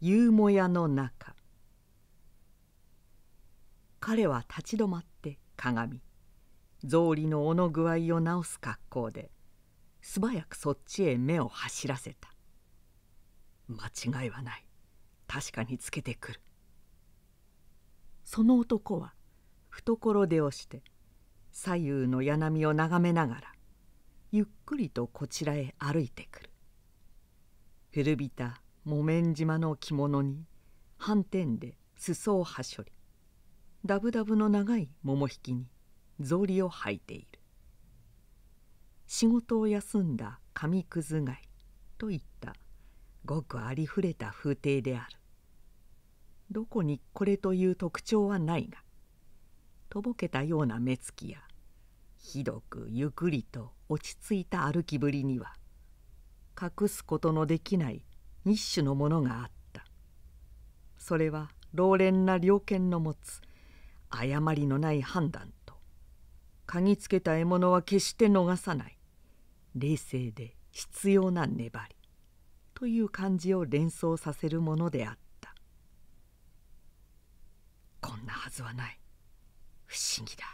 夕もやの中彼は立ち止まって鏡草履の尾の具合を直す格好で素早くそっちへ目を走らせた間違いはない確かにつけてくるその男は懐出をして左右の柳を眺めながらゆっくりとこちらへ歩いてくる古びた木綿島の着物に斑点で裾をはしょりダブダブの長い桃引きに草履を履いている仕事を休んだ紙くず貝といったごくありふれた風景であるどこにこれという特徴はないがとぼけたような目つきやひどくゆっくりと落ち着いた歩きぶりには隠すことのできない日種のものがあったそれは老練な猟犬の持つ誤りのない判断と嗅ぎつけた獲物は決して逃さない冷静で必要な粘りという感じを連想させるものであったこんなはずはない不思議だ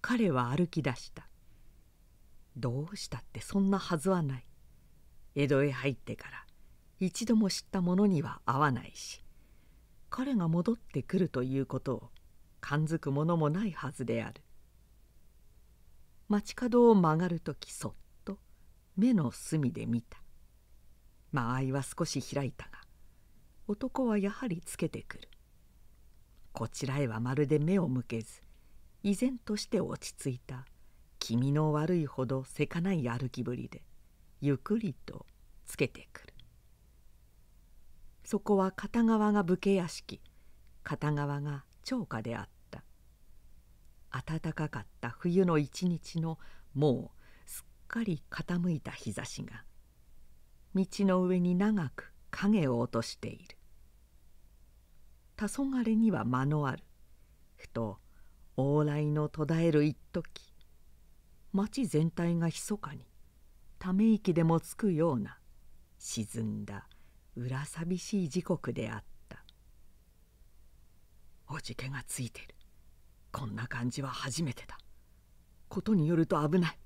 彼は歩き出したどうしたってそんなはずはない江戸へ入ってから一度も知った者には会わないし彼が戻ってくるということを感づくものもないはずである街角を曲がる時そっと目の隅で見た間合いは少し開いたが男はやはりつけてくるこちらへはまるで目を向けず依然として落ち着いた気味の悪いほどせかない歩きぶりで「ゆっくりとつけてくるそこは片側が武家屋敷片側が長家であった暖かかった冬の一日のもうすっかり傾いた日差しが道の上に長く影を落としている黄昏には間のあるふと往来の途絶える一時町全体がひそかにため息でもつくような沈んだ裏寂しい時刻であったおじけがついてるこんな感じは初めてだことによると危ない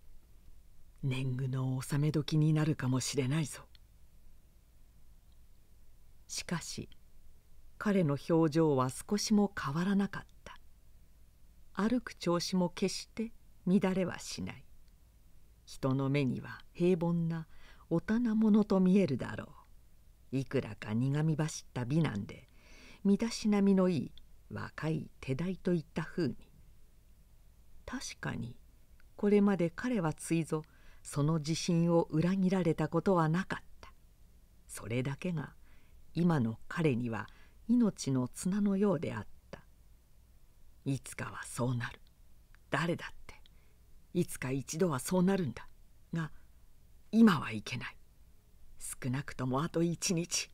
年貢の納め時になるかもしれないぞしかし彼の表情は少しも変わらなかった歩く調子も決して乱れはしない人の目には平凡なおたなものと見えるだろういくらか苦み走った美男で身だしなみのいい若い手代といったふうに確かにこれまで彼はついぞその自信を裏切られたことはなかったそれだけが今の彼には命の綱のようであったいつかはそうなる誰だっていつか一度はそうなるんだが今はいけない少なくともあと一日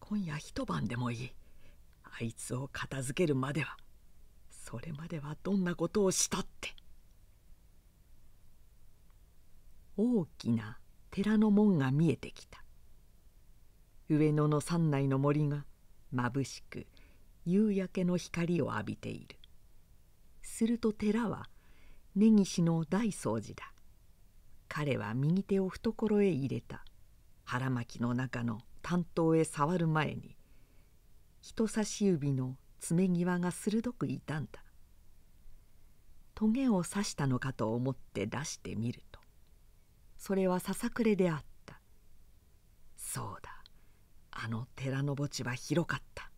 今夜一晩でもいいあいつを片付けるまではそれまではどんなことをしたって大きな寺の門が見えてきた上野の山内の森がまぶしく夕焼けの光を浴びているすると寺は根岸の大掃除だ彼は右手を懐へ入れた腹巻きの中の担当へ触る前に人差し指の爪際が鋭く傷んだトゲを刺したのかと思って出してみるとそれはささくれであったそうだあの寺の墓地は広かった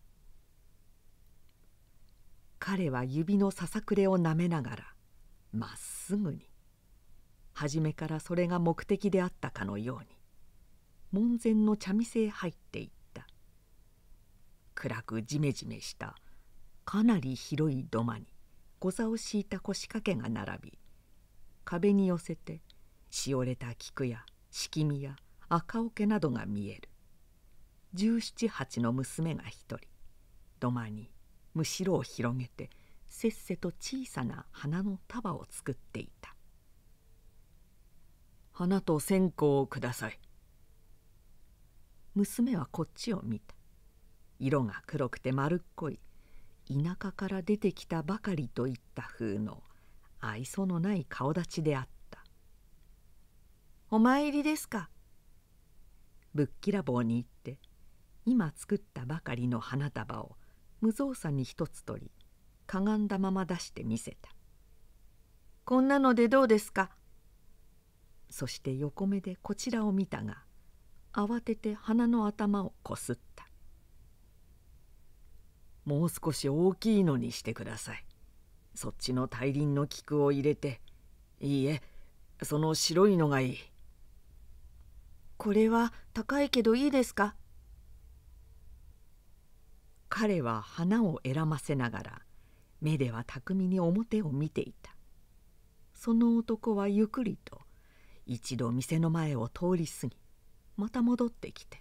彼は指のささくれをなめながらまっすぐに初めからそれが目的であったかのように門前の茶店へ入っていった暗くじめじめしたかなり広い土間にござを敷いた腰掛けが並び壁に寄せてしおれた菊や敷きみや赤桶などが見える十七八の娘が一人土間にむしろを広げてせっせと小さな花の束を作っていた花と線香をください娘はこっちを見た色が黒くて丸っこい田舎から出てきたばかりといった風の愛想のない顔立ちであった「お参りですか」ぶっきらぼうに行って今作ったばかりの花束を無造作に一つ取りかがんだまま出してみせた「こんなのでどうですか?」そして横目でこちらを見たが慌てて鼻の頭をこすった「もう少し大きいのにしてください」そっちの大輪の菊を入れていいえその白いのがいいこれは高いけどいいですか彼は花を選ませながら目では巧みに表を見ていたその男はゆっくりと一度店の前を通り過ぎまた戻ってきて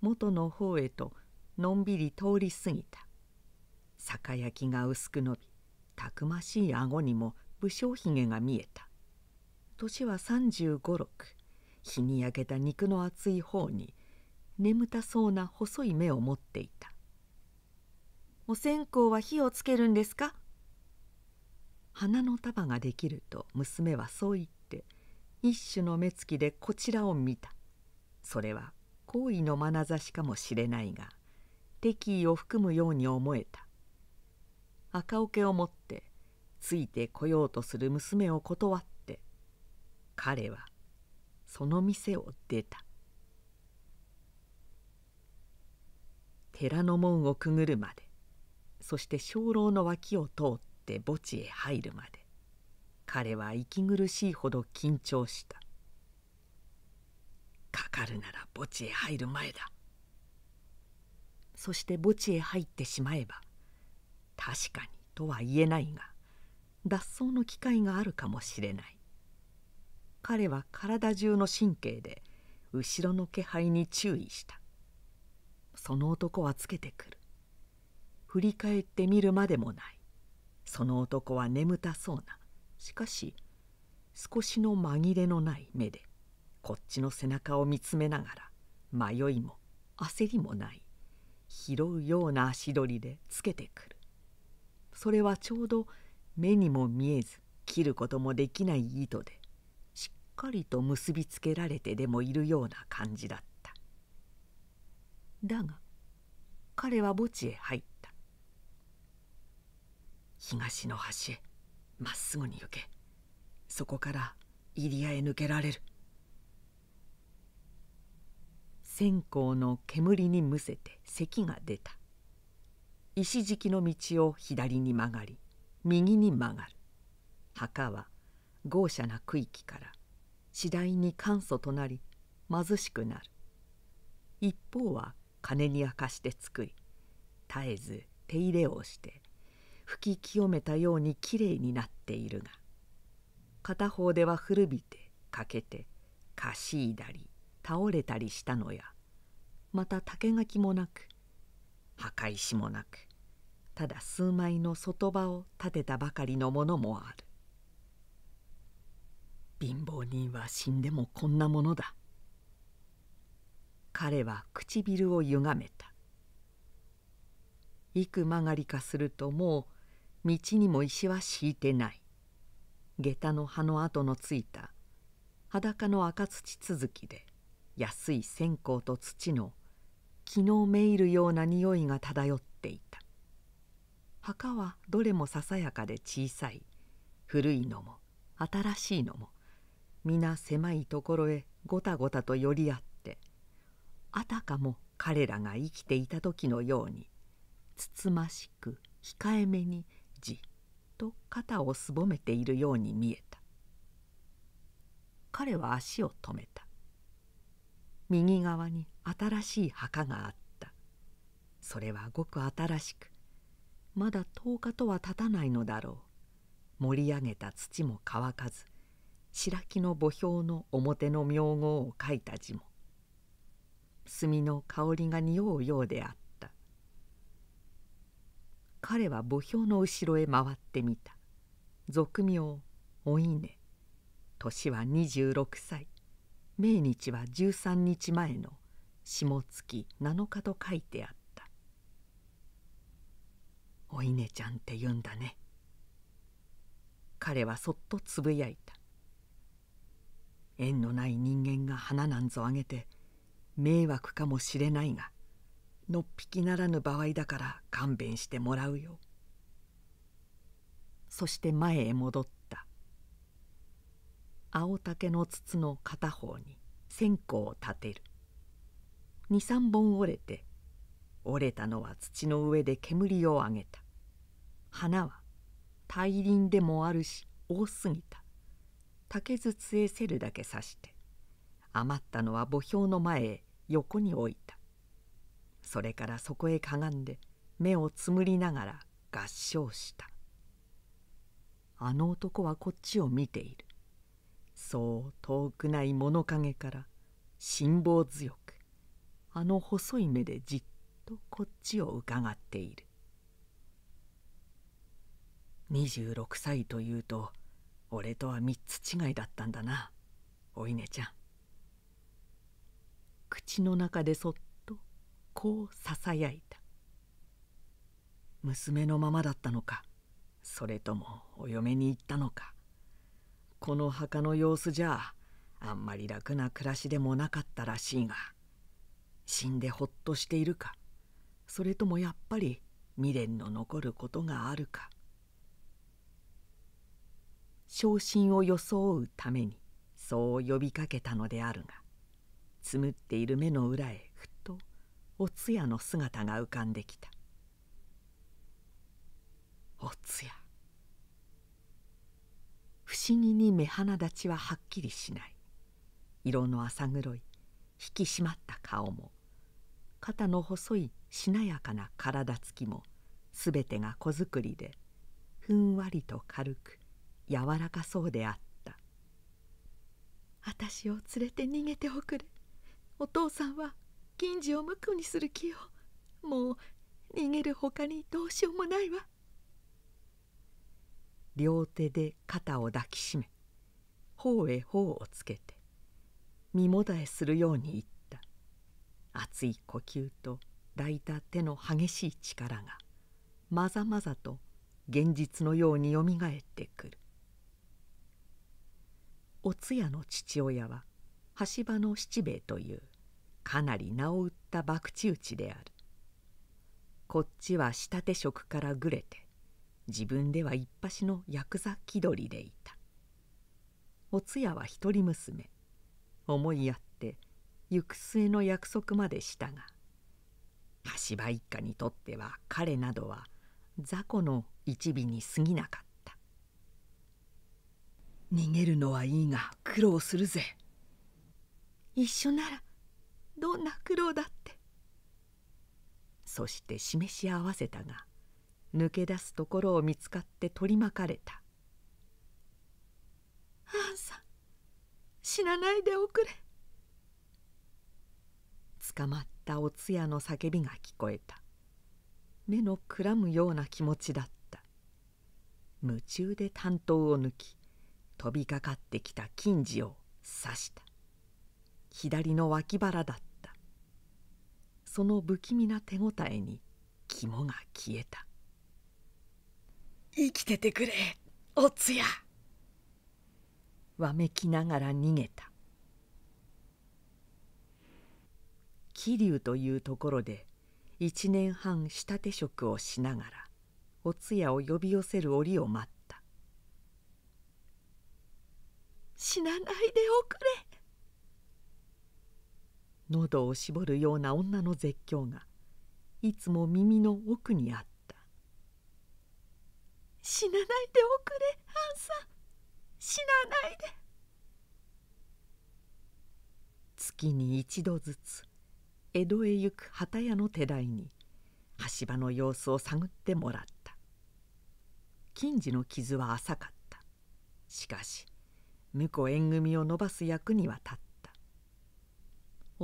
元の方へとのんびり通り過ぎた酒焼きが薄く伸びたくましい顎にも武将ひげが見えた年は3 5六日に焼けた肉の厚い方に眠たそうな細い目を持っていたお線香は火をつけるんですか花の束ができると娘はそう言って一種の目つきでこちらを見たそれは好意の眼差しかもしれないが敵意を含むように思えた赤桶を持ってついてこようとする娘を断って彼はその店を出た寺の門をくぐるまでそして鐘楼の脇を通って墓地へ入るまで彼は息苦しいほど緊張したかかるなら墓地へ入る前だそして墓地へ入ってしまえば確かにとは言えないが脱走の機会があるかもしれない彼は体中の神経で後ろの気配に注意したその男はつけてくる振り返ってみるまでもないその男は眠たそうなしかし少しの紛れのない目でこっちの背中を見つめながら迷いも焦りもない拾うような足取りでつけてくるそれはちょうど目にも見えず切ることもできない糸でしっかりと結びつけられてでもいるような感じだっただが彼は墓地へ入った東の端へまっすぐに行けそこから入谷へ抜けられる線香の煙にむせて咳が出た石敷きの道を左に曲がり右に曲がる墓は豪奢な区域から次第に簡素となり貧しくなる一方は金に明かして作り絶えず手入れをして吹き清めたようにきれいになっているが片方では古びて欠けてかしいだり倒れたりしたのやまた竹垣もなく墓石もなくただ数枚の外場を建てたばかりのものもある貧乏人は死んでもこんなものだ彼は唇をゆがめた幾曲がりかするともう道にも石は敷いてない下駄の葉の跡のついた裸の赤土続きで安い線香と土の気のめいるような匂いが漂っていた墓はどれもささやかで小さい古いのも新しいのも皆狭いところへごたごたと寄り合ってあたかも彼らが生きていた時のようにつつましく控えめにじっと肩をすぼめているように見えた彼は足を止めた右側に新しい墓があったそれはごく新しくまだ10日とは経たないのだろう盛り上げた土も乾かず白木の墓標の表の名号を書いた字も墨の香りが匂うようであった彼は墓標の後ろへ回ってみた俗名お稲年は26歳命日は13日前の下月7日と書いてあった「お稲ちゃんって言うんだね」彼はそっとつぶやいた縁のない人間が花なんぞあげて迷惑かもしれないがのっぴきならぬ場合だから勘弁してもらうよ。そして前へ戻った青竹の筒の片方に線香を立てる23本折れて折れたのは土の上で煙を上げた花は大輪でもあるし多すぎた竹筒へせるだけ刺して余ったのは墓標の前へ横に置いたそれからそこへかがんで目をつむりながら合唱したあの男はこっちを見ているそう遠くない物陰から辛抱強くあの細い目でじっとこっちをうかがっている26歳というと俺とは3つ違いだったんだなお稲ちゃん口の中でそっこうささやいた娘のままだったのかそれともお嫁に行ったのかこの墓の様子じゃあんまり楽な暮らしでもなかったらしいが死んでほっとしているかそれともやっぱり未練の残ることがあるか昇進を装うためにそう呼びかけたのであるがつむっている目の裏へお通夜の姿が浮かんできたお通夜不思議に目鼻立ちははっきりしない色の浅黒い引き締まった顔も肩の細いしなやかな体つきもすべてが子作りでふんわりと軽く柔らかそうであった私を連れて逃げておくれお父さんは銀次を無垢にする気よもう逃げるほかにどうしようもないわ両手で肩を抱きしめ頬へ頬をつけて身もだえするように言った熱い呼吸と抱いた手の激しい力がまざまざと現実のようによみがえってくるお通夜の父親は橋場の七兵衛というかなり名を売った博打打ちであるこっちは仕立て職からぐれて自分ではいっぱしのヤクザ気取りでいたお通夜は一人娘思いやって行く末の約束までしたが橋場一家にとっては彼などは雑魚の一尾に過ぎなかった逃げるのはいいが苦労するぜ一緒ならどんな苦労だってそして示し合わせたが抜け出すところを見つかって取り巻かれた「あんさん死なないでおくれ」捕まったお通夜の叫びが聞こえた目のくらむような気持ちだった夢中で担当を抜き飛びかかってきた金次を刺した左の脇腹だったその不気味な手応えに肝が消えた生きててくれおつやわめきながら逃げた桐生というところで一年半仕立て職をしながらお通夜を呼び寄せる折を待った「死なないでおくれ喉を絞るような女の絶叫がいつも耳の奥にあった「死なないでおくれハンさん死なないで」月に一度ずつ江戸へ行く旗屋の手代に橋場の様子を探ってもらった近時の傷は浅かったしかし婿縁組を伸ばす役には立った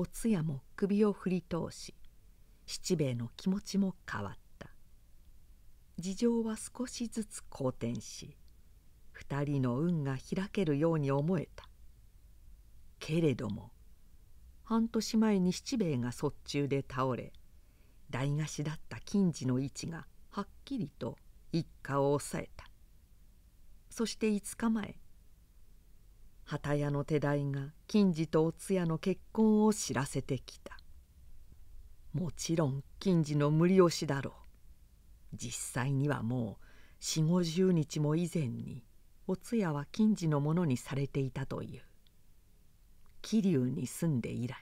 お通夜も首を振り通し七兵衛の気持ちも変わった事情は少しずつ好転し二人の運が開けるように思えたけれども半年前に七兵衛が卒中で倒れ台貸しだった金次の位置がはっきりと一家を抑えたそして5日前旗屋の手代が金次とお通夜の結婚を知らせてきたもちろん金次の無理押しだろう実際にはもう四五十日も以前にお通夜は金次のものにされていたという桐生に住んで以来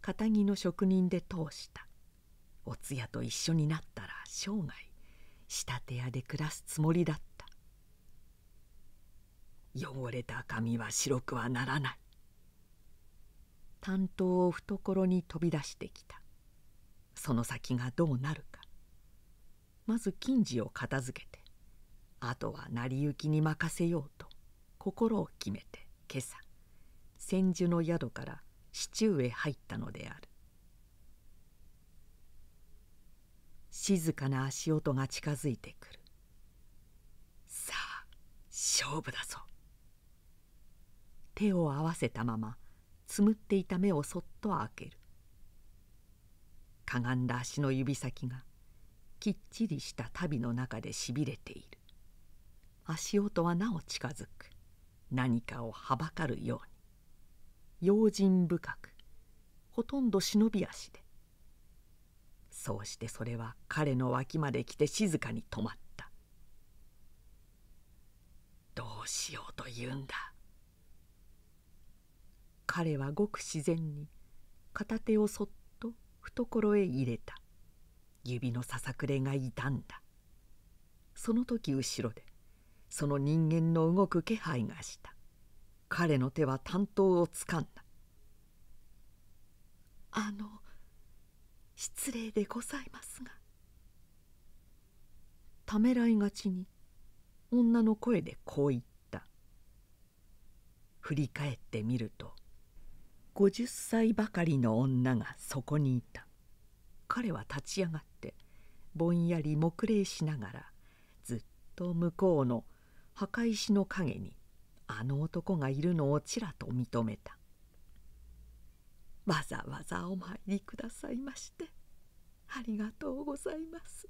片木の職人で通したお通夜と一緒になったら生涯仕立て屋で暮らすつもりだった汚れた髪は白くはならない担当を懐に飛び出してきたその先がどうなるかまず金次を片付けてあとは成り行きに任せようと心を決めて今朝千住の宿から市中へ入ったのである静かな足音が近づいてくるさあ勝負だぞ手を合わせたままつむっていた目をそっと開けるかがんだ足の指先がきっちりした足袋の中でしびれている足音はなお近づく何かをはばかるように用心深くほとんど忍び足でそうしてそれは彼の脇まで来て静かに止まったどうしようというんだ彼はごく自然に片手をそっと懐へ入れた指のささくれが傷んだその時後ろでその人間の動く気配がした彼の手は担当をつかんだ「あの失礼でございますが」ためらいがちに女の声でこう言った振り返ってみると「50歳ばかりの女がそこにいた彼は立ち上がってぼんやり黙礼しながらずっと向こうの墓石の陰にあの男がいるのをちらと認めた「わざわざお参りくださいましてありがとうございます」。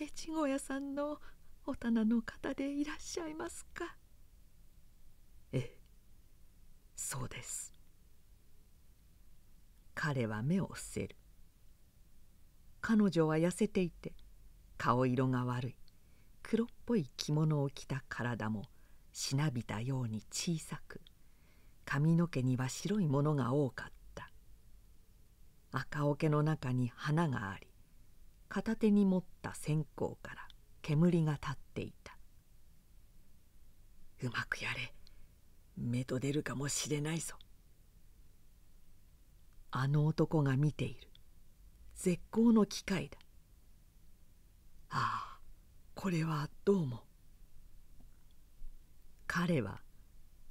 越後屋さんのお棚の方でいらっしゃいますかええそうです彼は目を伏せる彼女は痩せていて顔色が悪い黒っぽい着物を着た体もしなびたように小さく髪の毛には白いものが多かった赤桶の中に花があり片手に持った線香から煙が立っていた「うまくやれ目と出るかもしれないぞあの男が見ている絶好の機会だああこれはどうも彼は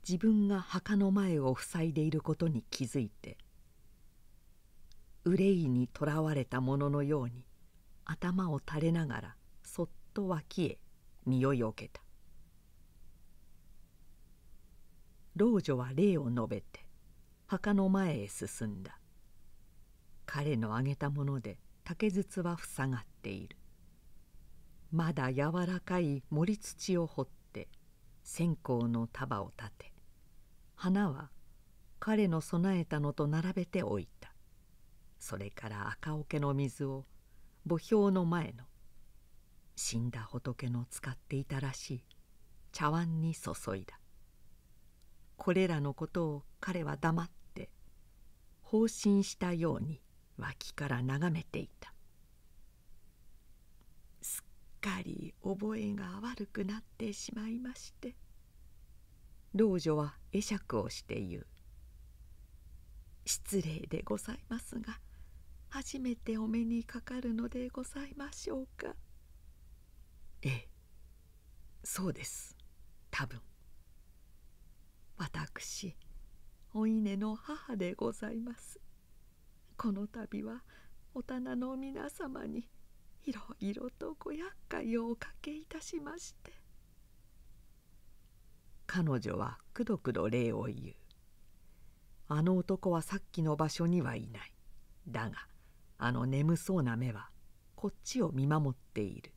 自分が墓の前を塞いでいることに気づいて憂いにとらわれた者ののように頭を垂れながらそっと脇へ身をよけた老女は礼を述べて墓の前へ進んだ彼のあげたもので竹筒は塞がっているまだ柔らかい盛り土を掘って線香の束を立て花は彼の備えたのと並べておいたそれから赤桶の水を墓標の前の死んだ仏の使っていたらしい茶碗に注いだこれらのことを彼は黙って放心したように脇から眺めていたすっかり覚えが悪くなってしまいまして老女は会釈をして言う「失礼でございますが初めてお目にかかるのでございましょうか」ええそうです多分私お稲の母でございますこの度はお棚の皆様にいろいろとご厄介をおかけいたしまして彼女はくどくど礼を言うあの男はさっきの場所にはいないだがあの眠そうな目はこっちを見守っている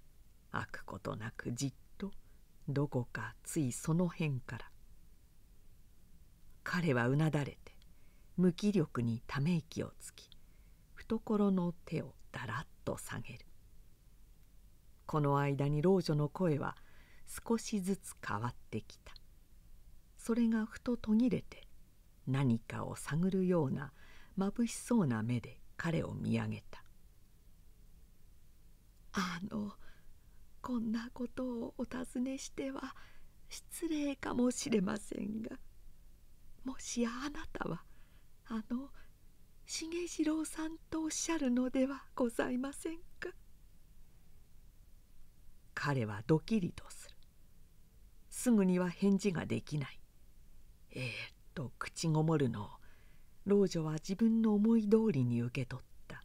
あくことなくじっとどこかついその辺から彼はうなだれて無気力にため息をつき懐の手をだらっと下げるこの間に老女の声は少しずつ変わってきたそれがふと途切れて何かを探るようなまぶしそうな目で彼を見上げた「あのこんなことをお尋ねしては失礼かもしれませんがもしやあなたはあの重次郎さんとおっしゃるのではございませんか彼はドキリとするすぐには返事ができないえー、っと口ごもるのを老女は自分の思い通りに受け取った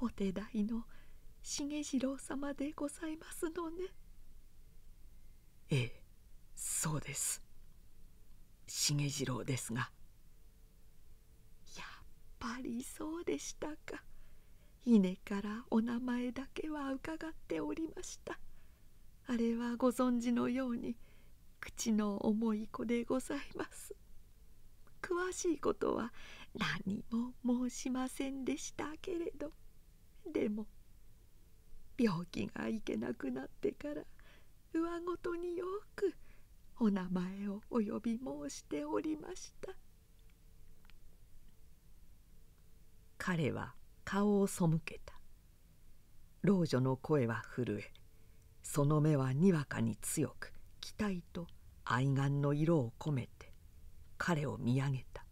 お手代の重次郎様でございますのねええそうです重次郎ですがぱりそうでしたか稲からお名前だけは伺っておりましたあれはご存知のように口の重い子でございます詳しいことは何も申しませんでしたけれどでも病気がいけなくなってから上ごとによくお名前をお呼び申しておりました彼は顔を背けた老女の声は震えその目はにわかに強く期待と愛玩の色を込めて彼を見上げた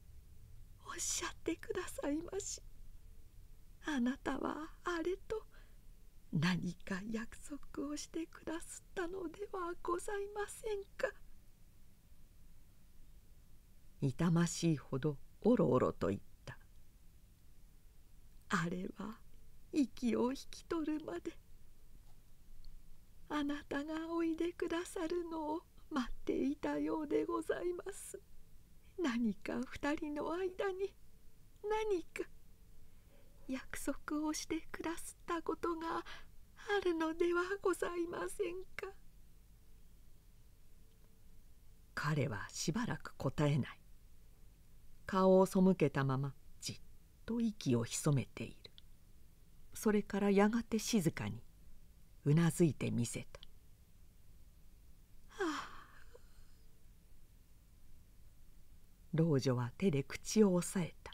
「おっしゃってくださいましあなたはあれと何か約束をしてくだすったのではございませんか」痛ましいほどおろおろと言った「あれは息を引き取るまであなたがおいでくださるのを待っていたようでございます」。何か二人の間に何か約束をしてくだすったことがあるのではございませんか彼はしばらく答えない顔を背けたままじっと息を潜めているそれからやがて静かにうなずいてみせた老女は手で口を押さえた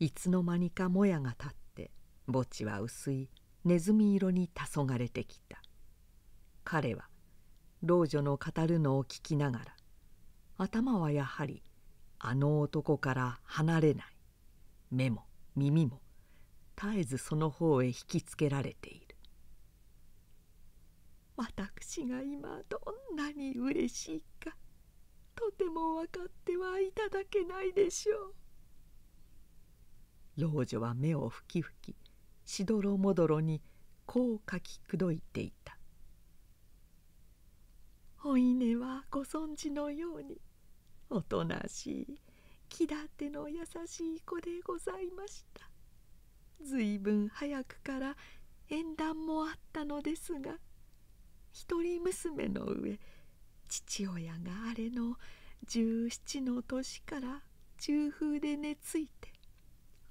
いつの間にかもやが立って墓地は薄いネズミ色に黄昏れてきた彼は老女の語るのを聞きながら頭はやはりあの男から離れない目も耳も絶えずその方へ引きつけられている私が今どんなに嬉しいかとても分かってはいただけないでしょう老女は目をふきふきしどろもどろにこう書きくどいていたお稲はご存知のようにおとなしい気立ての優しい子でございましたずいぶん早くから縁談もあったのですが一人娘の上父親があれの十七の年から中風で寝ついて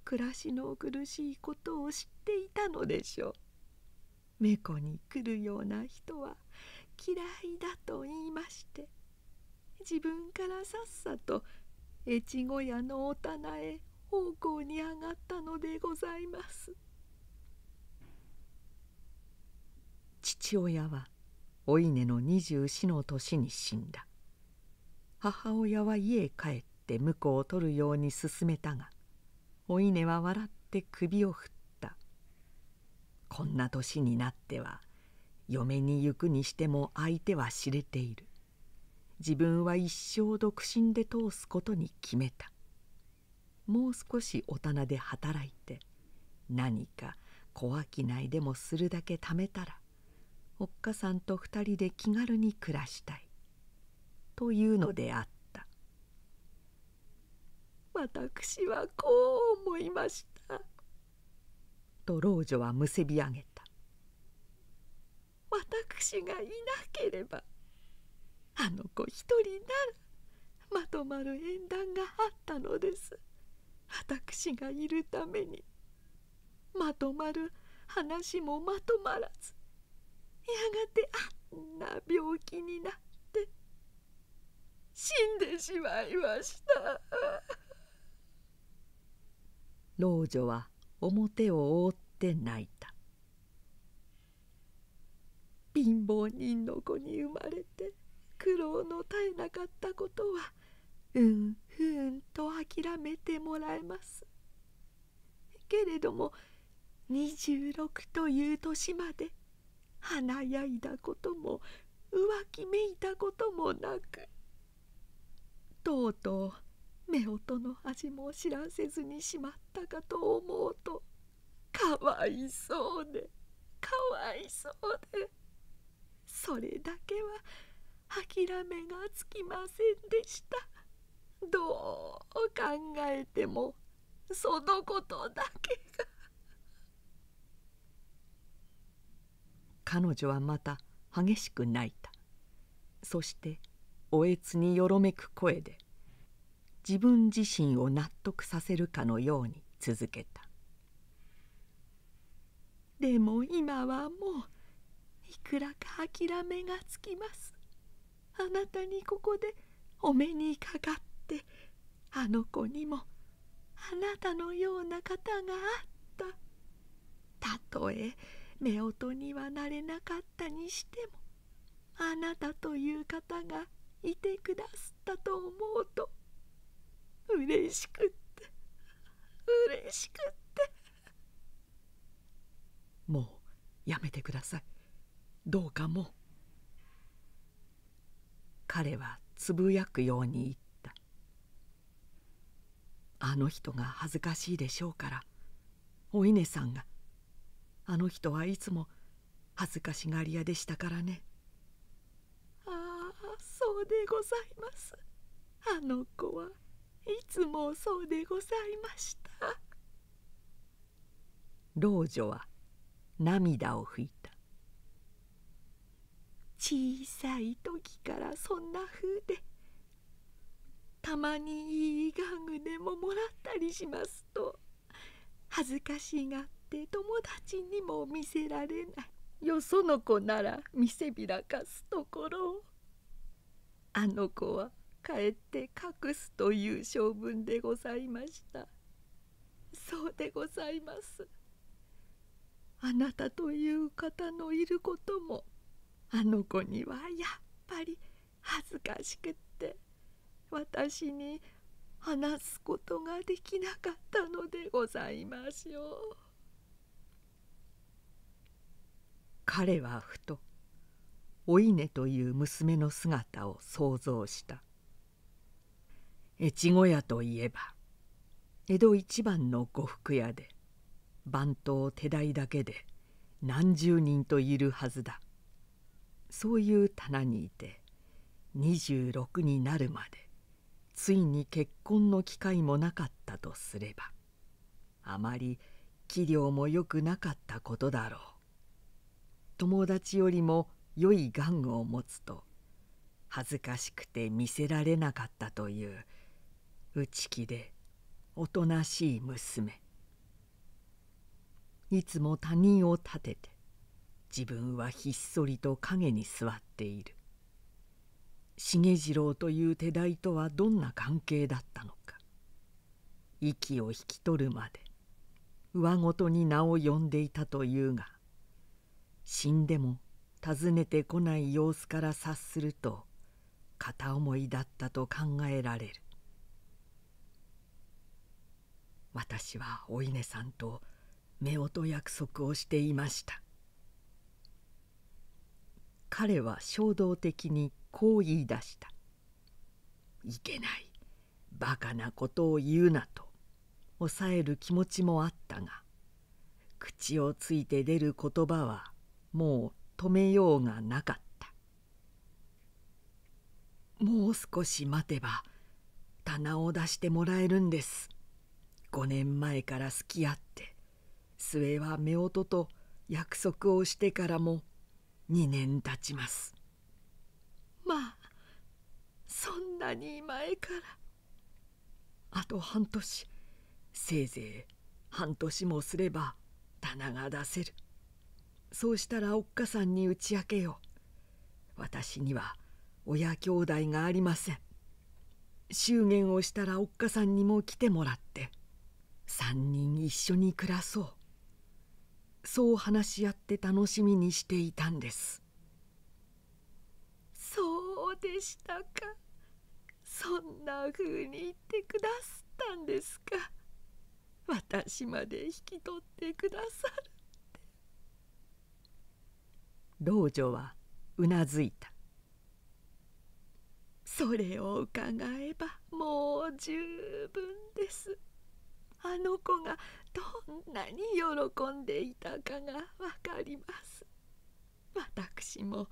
暮らしの苦しいことを知っていたのでしょう。猫に来るような人は嫌いだと言いまして自分からさっさと越後屋のお棚へ奉公に上がったのでございます父親はお稲の二十四の年に死んだ母親は家へ帰って婿を取るように勧めたがお稲は笑って首を振ったこんな年になっては嫁に行くにしても相手は知れている自分は一生独身で通すことに決めたもう少しお棚で働いて何か小商いでもするだけ貯めたらおっかさんと二人で気軽に暮らしたいというのであった私はこう思いましたと老女はむせび上げた私がいなければあの子一人ならまとまる縁談があったのです私がいるためにまとまる話もまとまらずやがてあんな病気になって死んでしまいました老女は表を覆って泣いた貧乏人の子に生まれて苦労の絶えなかったことはうんふんと諦めてもらえますけれども26という年まで華やいだことも浮気めいたこともなくとうとう夫婦の味も知らせずにしまったかと思うとかわいそうでかわいそうでそれだけは諦めがつきませんでしたどう考えてもそのことだけが彼女はまた激しく泣いたそしておえつによろめく声で自分自身を納得させるかのように続けた「でも今はもういくらか諦めがつきますあなたにここでお目にかかってあの子にもあなたのような方があったたとえ夫婦にはなれなかったにしてもあなたという方がいてくださったと思うとうれしくってうれしくってもうやめてくださいどうかもう彼はつぶやくように言ったあの人が恥ずかしいでしょうからお稲さんがあの人はいつも恥ずかしがり屋でしたからねああそうでございますあの子はいつもそうでございました老女は涙を拭いた小さい時からそんな風でたまにいい玩具でももらったりしますと恥ずかしがって友達にも見せられないよその子なら見せびらかすところあの子は帰って隠すという性分でございましたそうでございますあなたという方のいることもあの子にはやっぱり恥ずかしくって私に話すことができなかったのでございましょう彼はふとお稲という娘の姿を想像した越後屋といえば江戸一番の呉服屋で番頭手代だけで何十人といるはずだそういう棚にいて26になるまでついに結婚の機会もなかったとすればあまり器量も良くなかったことだろう友達よりも良い玩具を持つと恥ずかしくて見せられなかったという内気でおとなしい娘いつも他人を立てて自分はひっそりと陰に座っている重次郎という手代とはどんな関係だったのか息を引き取るまで上ごとに名を呼んでいたというが死んでも訪ねてこない様子から察すると片思いだったと考えられる私はお稲さんと夫婦約束をしていました彼は衝動的にこう言い出した「いけないバカなことを言うな」と抑える気持ちもあったが口をついて出る言葉はもう止めようがなかった「もう少し待てば棚を出してもらえるんです」5年前から好き合って末は夫婦と約束をしてからも2年経ちますまあそんなに前からあと半年せいぜい半年もすれば棚が出せるそうしたらおっかさんに打ち明けよう私には親兄弟がありません祝言をしたらおっかさんにも来てもらって3人一緒に暮らそうそう話し合って楽しみにしていたんですそうでしたかそんなふうに言ってくだすったんですか私まで引き取ってくださるって老女はうなずいたそれを伺えばもう十分ですあの子がどんなに喜んでいたかがわかります私も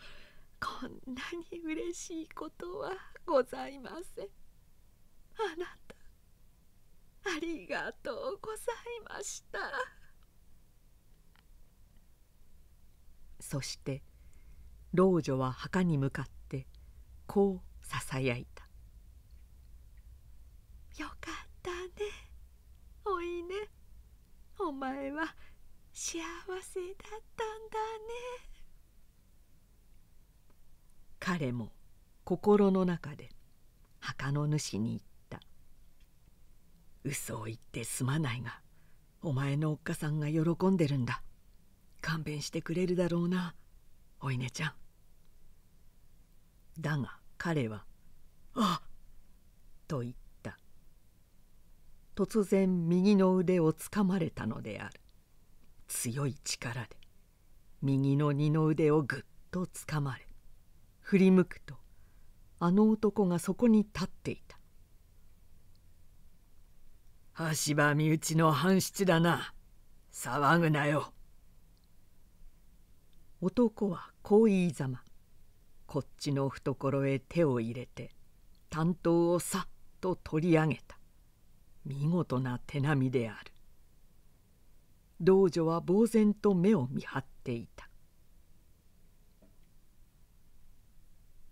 こんなに嬉しいことはございませんあなたありがとうございましたそして老女は墓に向かってこうささやいた「よかったねおいねお前は幸せだったんだね彼も心の中で墓の主に言った嘘を言ってすまないがお前のおっかさんが喜んでるんだ勘弁してくれるだろうなおいねちゃんだが彼は「あっ!」と言った。突然右の腕をつかまれたのである強い力で右の二の腕をぐっとつかまれ振り向くとあの男がそこに立っていた「橋場身内の半七だな騒ぐなよ」男はこう言いざまこっちの懐へ手を入れて担当をさっと取り上げた見事な手並みである道女は呆然と目を見張っていた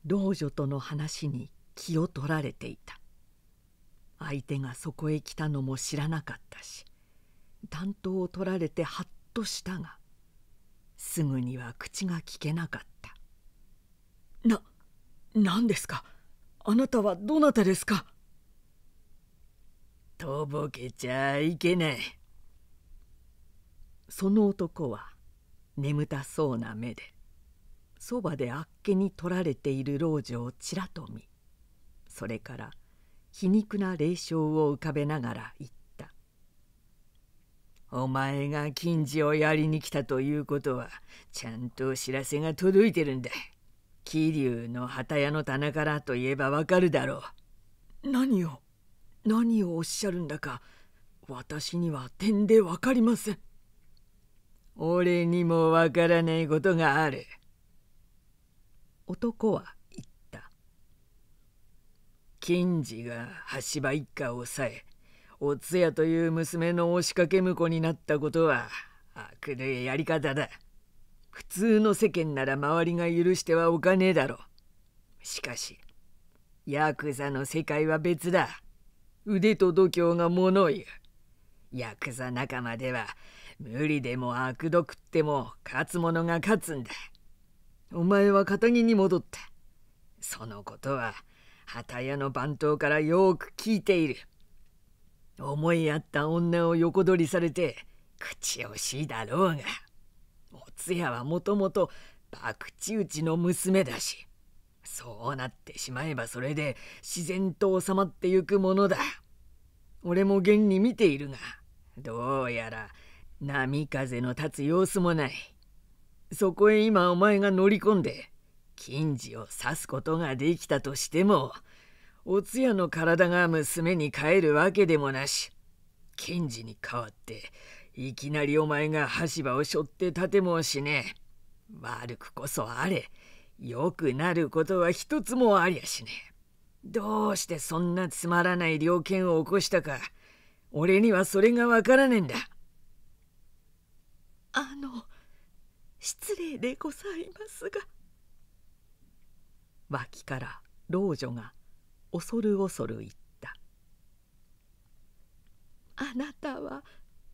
老女との話に気を取られていた相手がそこへ来たのも知らなかったし担当を取られてはっとしたがすぐには口が聞けなかった「な何ですかあなたはどなたですか?」。とぼけちゃいけないその男は眠たそうな目でそばであっけに取られている老女をちらと見それから皮肉な霊障を浮かべながら言った「お前が金次をやりに来たということはちゃんと知らせが届いてるんだ桐生の旗屋の棚からといえばわかるだろう」何を何をおっしゃるんだか私には点で分かりません俺にも分からないことがある男は言った金次が橋場一家を抑えお通夜という娘の押しかけ婿になったことは悪どやり方だ普通の世間なら周りが許してはおかねえだろしかしヤクザの世界は別だ腕と度胸が物言う。ヤクザ仲間では無理でも悪毒っても勝つ者が勝つんだ。お前は片木に戻った。そのことは旗屋の番頭からよく聞いている。思い合った女を横取りされて口惜しいだろうがお通夜はもともと博打打ちの娘だしそうなってしまえばそれで自然と収まってゆくものだ。俺も現に見ているが、どうやら波風の立つ様子もない。そこへ今お前が乗り込んで、金次を刺すことができたとしても、お通夜の体が娘に帰るわけでもなし、金次に代わって、いきなりお前が羽柴を背負って立てもしねえ。悪くこそあれ。良くなることは一つもありゃしねえ。どうしてそんなつまらない猟犬を起こしたか、俺にはそれがわからねえんだ。あの、失礼でございますが。脇から老女が恐る恐る言った。あなたは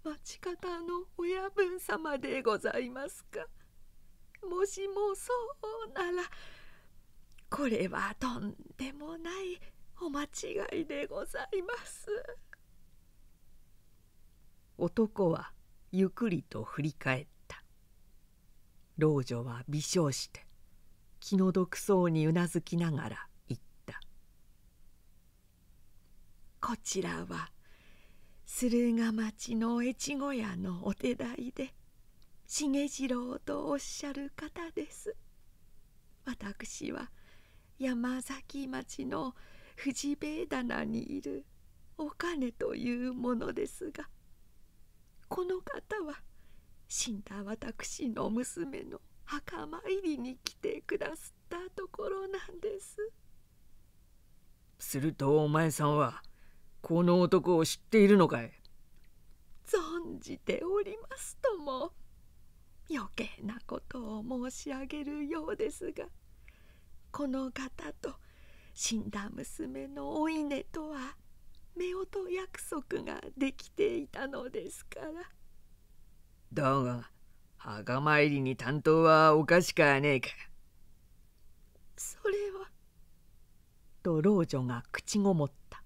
町方の親分様でございますか。もしもそうならこれはとんでもないお間違いでございます男はゆっくりと振り返った老女は微笑して気の毒そうにうなずきながら言った「こちらは駿河町の越後屋のお手代で重次郎とおっしゃる方です私は山崎町の藤兵衛棚にいるお金というものですがこの方は死んだ私の娘の墓参りに来てくだすったところなんです。するとお前さんはこの男を知っているのかい存じておりますとも。余計なことを申し上げるようですがこの方と死んだ娘のお稲とは夫婦約束ができていたのですからだが墓参りに担当はおかしかねえかそれはと老女が口ごもった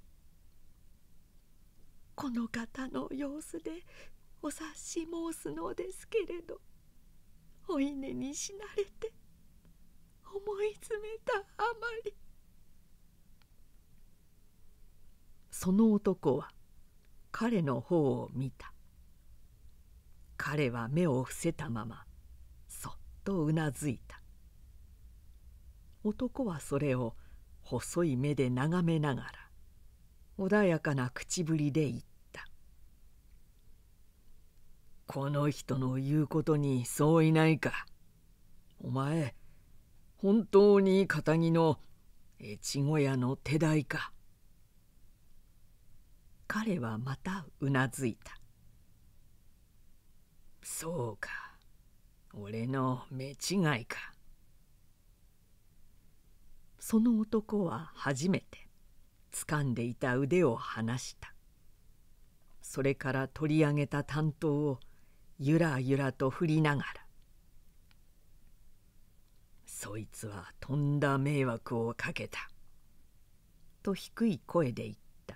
この方の様子でお察し申すのですけれどお稲に死なれて思い詰めたあまりその男は彼の方を見た彼は目を伏せたままそっとうなずいた男はそれを細い目で眺めながら穏やかな口ぶりで言ったこの人の言うことに相違ないかお前本当に堅木の越後屋の手代か彼はまたうなずいたそうか俺の目違いかその男は初めて掴んでいた腕を離したそれから取り上げた担当をゆらゆらと振りながら「そいつはとんだ迷惑をかけた」と低い声で言った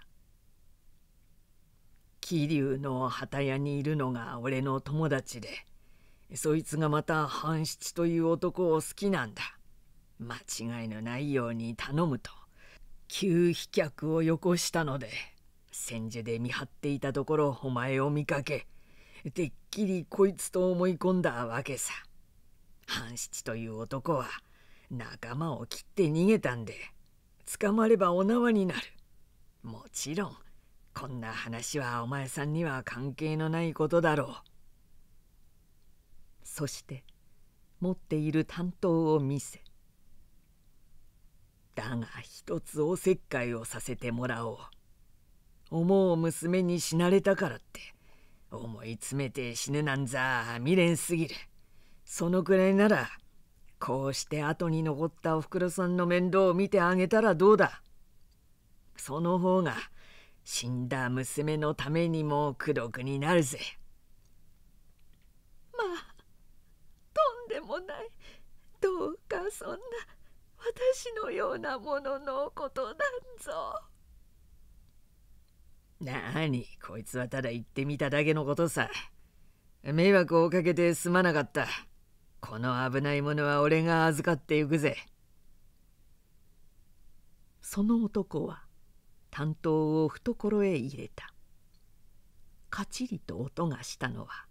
「桐生の旗屋にいるのが俺の友達でそいつがまた半七という男を好きなんだ」間違いのないように頼むと急飛脚をよこしたので千住で見張っていたところお前を見かけてっきりこいつと思い込んだわけさ半七という男は仲間を切って逃げたんで捕まればお縄になるもちろんこんな話はお前さんには関係のないことだろうそして持っている担当を見せだが一つおせっかいをさせてもらおう思う娘に死なれたからって思い詰めて死ぬなんざ未練すぎるそのくらいならこうして後に残ったおふくろさんの面倒を見てあげたらどうだその方が死んだ娘のためにも苦毒になるぜまあとんでもないどうかそんな私のようなもののことなんぞ。なあにこいつはただ言ってみただけのことさ迷惑をかけてすまなかったこの危ないものは俺が預かってゆくぜその男は担当を懐へ入れたカチリと音がしたのは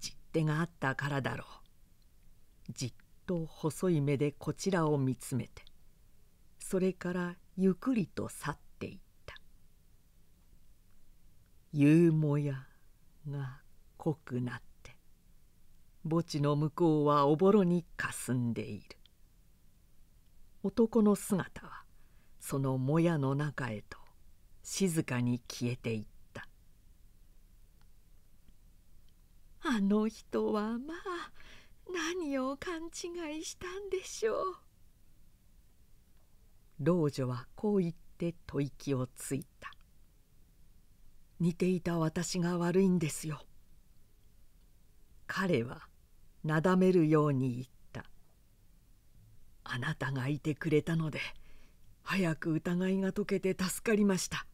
実手があったからだろうじっと細い目でこちらを見つめてそれからゆっくりと去った。夕もやが濃くなって墓地の向こうはおぼろにかすんでいる男の姿はそのもやの中へと静かに消えていったあの人はまあ何を勘違いしたんでしょう老女はこう言って吐息をついた似ていた私が悪いんですよ。彼はなだめるように言った。あなたがいてくれたので早く疑いが解けて助かりました。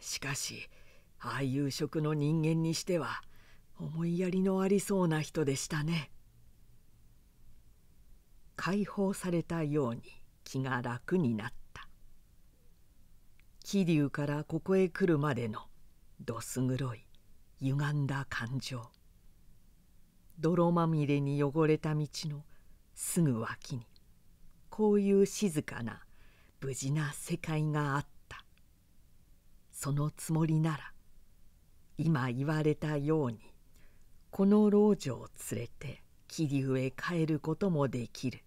しかしああいう職の人間にしては思いやりのありそうな人でしたね。解放されたように気が楽になった。桐生からここへ来るまでのどす黒い歪んだ感情泥まみれに汚れた道のすぐ脇にこういう静かな無事な世界があったそのつもりなら今言われたようにこの老女を連れて桐生へ帰ることもできる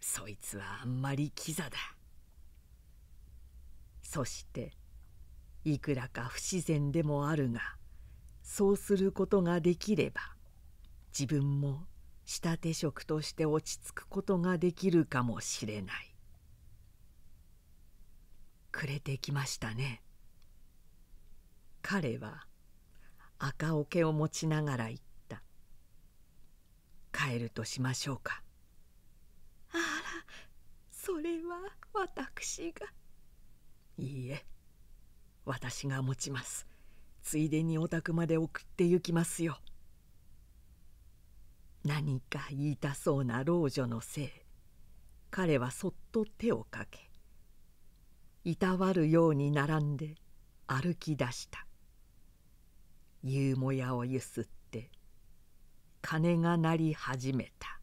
そいつはあんまりキザだそしていくらか不自然でもあるがそうすることができれば自分も下手職として落ち着くことができるかもしれない暮れてきましたね彼は赤桶を持ちながら言った「帰るとしましょうか」あらそれは私がいいえ私が持ちますついでにお宅まで送って行きますよ何か言いたそうな老女のせい彼はそっと手をかけいたわるように並んで歩き出した夕もやをゆすって鐘が鳴り始めた